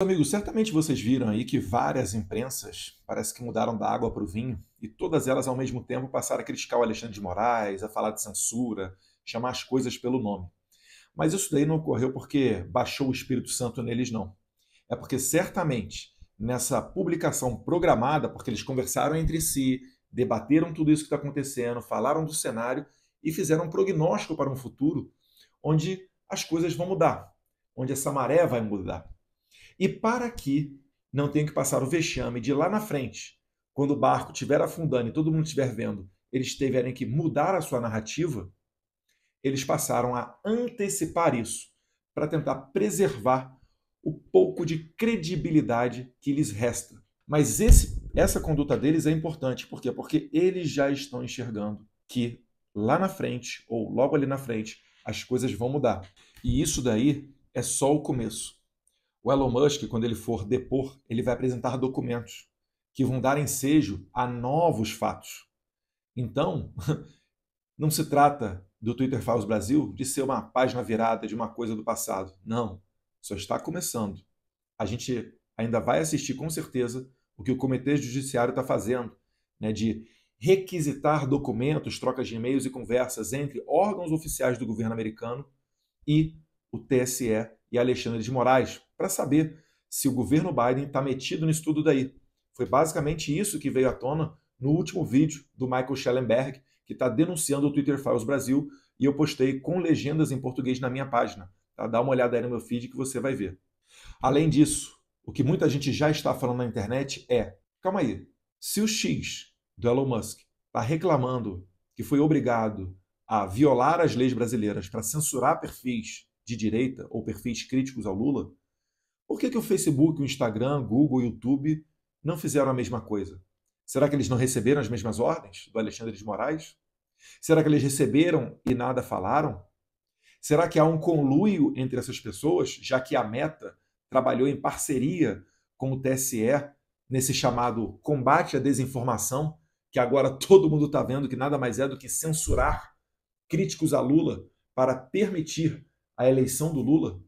Amigos, certamente vocês viram aí que várias imprensas parece que mudaram da água para o vinho e todas elas ao mesmo tempo passaram a criticar o Alexandre de Moraes, a falar de censura, chamar as coisas pelo nome. Mas isso daí não ocorreu porque baixou o Espírito Santo neles, não. É porque certamente nessa publicação programada, porque eles conversaram entre si, debateram tudo isso que está acontecendo, falaram do cenário e fizeram um prognóstico para um futuro onde as coisas vão mudar, onde essa maré vai mudar. E para que não tenham que passar o vexame de lá na frente, quando o barco estiver afundando e todo mundo estiver vendo, eles tiverem que mudar a sua narrativa, eles passaram a antecipar isso para tentar preservar o pouco de credibilidade que lhes resta. Mas esse, essa conduta deles é importante, por quê? Porque eles já estão enxergando que lá na frente, ou logo ali na frente, as coisas vão mudar. E isso daí é só o começo. O Elon Musk, quando ele for depor, ele vai apresentar documentos que vão dar ensejo a novos fatos. Então, não se trata do Twitter Files Brasil de ser uma página virada de uma coisa do passado. Não, só está começando. A gente ainda vai assistir com certeza o que o Comitê Judiciário está fazendo, né, de requisitar documentos, trocas de e-mails e conversas entre órgãos oficiais do governo americano e o TSE e Alexandre de Moraes para saber se o governo Biden está metido no tudo daí. Foi basicamente isso que veio à tona no último vídeo do Michael Schellenberg, que está denunciando o Twitter Files Brasil, e eu postei com legendas em português na minha página. Tá? Dá uma olhada aí no meu feed que você vai ver. Além disso, o que muita gente já está falando na internet é: calma aí, se o X do Elon Musk está reclamando que foi obrigado a violar as leis brasileiras para censurar perfis de direita ou perfis críticos ao Lula? Por que, que o Facebook, o Instagram, Google, YouTube não fizeram a mesma coisa? Será que eles não receberam as mesmas ordens do Alexandre de Moraes? Será que eles receberam e nada falaram? Será que há um conluio entre essas pessoas, já que a Meta trabalhou em parceria com o TSE nesse chamado combate à desinformação, que agora todo mundo está vendo que nada mais é do que censurar críticos a Lula para permitir a eleição do Lula?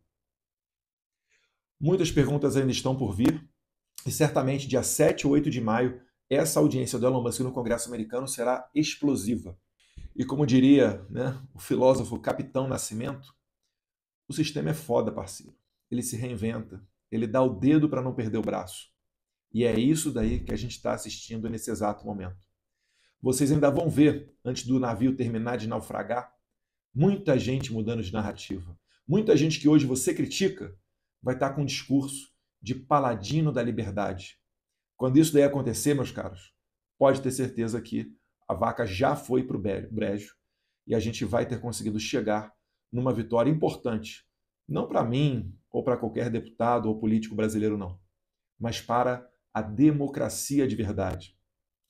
Muitas perguntas ainda estão por vir, e certamente dia 7 ou 8 de maio, essa audiência do Elon Musk no Congresso americano será explosiva. E como diria né, o filósofo Capitão Nascimento, o sistema é foda, parceiro. Ele se reinventa, ele dá o dedo para não perder o braço. E é isso daí que a gente está assistindo nesse exato momento. Vocês ainda vão ver, antes do navio terminar de naufragar, Muita gente mudando de narrativa. Muita gente que hoje você critica vai estar tá com um discurso de paladino da liberdade. Quando isso daí acontecer, meus caros, pode ter certeza que a vaca já foi para o brejo e a gente vai ter conseguido chegar numa vitória importante. Não para mim ou para qualquer deputado ou político brasileiro, não, mas para a democracia de verdade.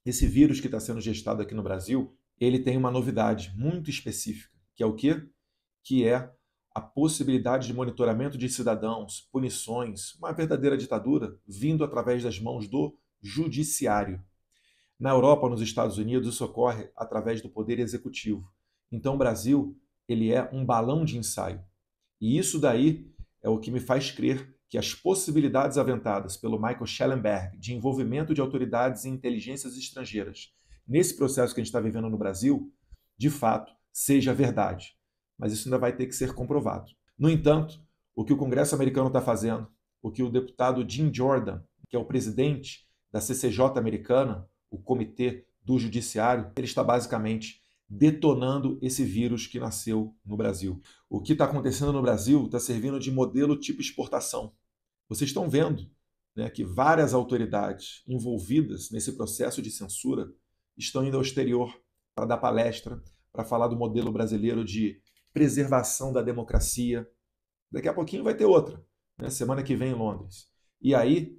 Esse vírus que está sendo gestado aqui no Brasil, ele tem uma novidade muito específica que é o quê? Que é a possibilidade de monitoramento de cidadãos, punições, uma verdadeira ditadura vindo através das mãos do judiciário. Na Europa, nos Estados Unidos, isso ocorre através do poder executivo. Então, o Brasil, ele é um balão de ensaio. E isso daí é o que me faz crer que as possibilidades aventadas pelo Michael Schellenberg de envolvimento de autoridades e inteligências estrangeiras nesse processo que a gente está vivendo no Brasil, de fato, seja verdade. Mas isso ainda vai ter que ser comprovado. No entanto, o que o Congresso americano está fazendo, o que o deputado Jim Jordan, que é o presidente da CCJ americana, o Comitê do Judiciário, ele está basicamente detonando esse vírus que nasceu no Brasil. O que está acontecendo no Brasil está servindo de modelo tipo exportação. Vocês estão vendo né, que várias autoridades envolvidas nesse processo de censura estão indo ao exterior para dar palestra, para falar do modelo brasileiro de preservação da democracia. Daqui a pouquinho vai ter outra, né? semana que vem em Londres. E aí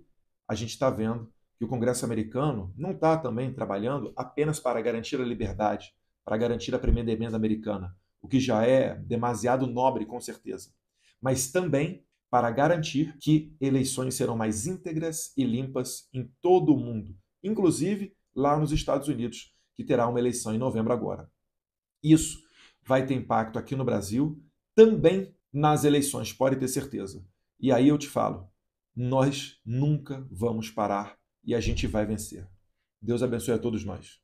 a gente está vendo que o Congresso americano não está também trabalhando apenas para garantir a liberdade, para garantir a primeira emenda americana, o que já é demasiado nobre, com certeza, mas também para garantir que eleições serão mais íntegras e limpas em todo o mundo, inclusive lá nos Estados Unidos, que terá uma eleição em novembro agora. Isso vai ter impacto aqui no Brasil, também nas eleições, pode ter certeza. E aí eu te falo, nós nunca vamos parar e a gente vai vencer. Deus abençoe a todos nós.